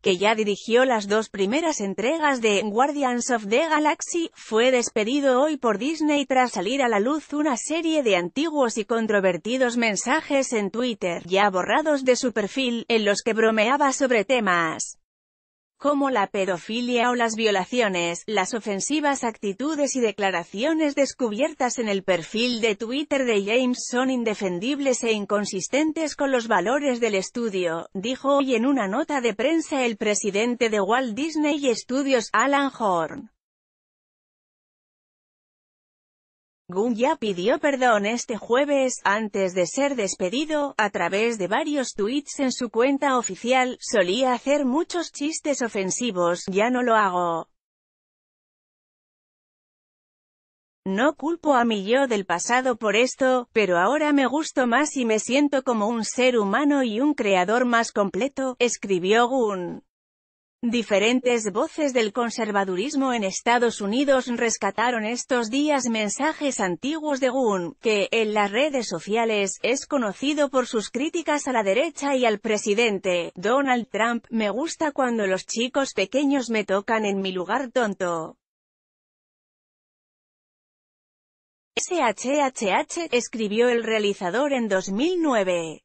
que ya dirigió las dos primeras entregas de Guardians of the Galaxy, fue despedido hoy por Disney tras salir a la luz una serie de antiguos y controvertidos mensajes en Twitter, ya borrados de su perfil, en los que bromeaba sobre temas como la pedofilia o las violaciones, las ofensivas actitudes y declaraciones descubiertas en el perfil de Twitter de James son indefendibles e inconsistentes con los valores del estudio, dijo hoy en una nota de prensa el presidente de Walt Disney Studios Alan Horn. Gun ya pidió perdón este jueves, antes de ser despedido, a través de varios tweets en su cuenta oficial, solía hacer muchos chistes ofensivos, ya no lo hago. No culpo a mi yo del pasado por esto, pero ahora me gusto más y me siento como un ser humano y un creador más completo, escribió Gunn. Diferentes voces del conservadurismo en Estados Unidos rescataron estos días mensajes antiguos de Gunn, que, en las redes sociales, es conocido por sus críticas a la derecha y al presidente, Donald Trump, me gusta cuando los chicos pequeños me tocan en mi lugar tonto. SHHH, escribió el realizador en 2009.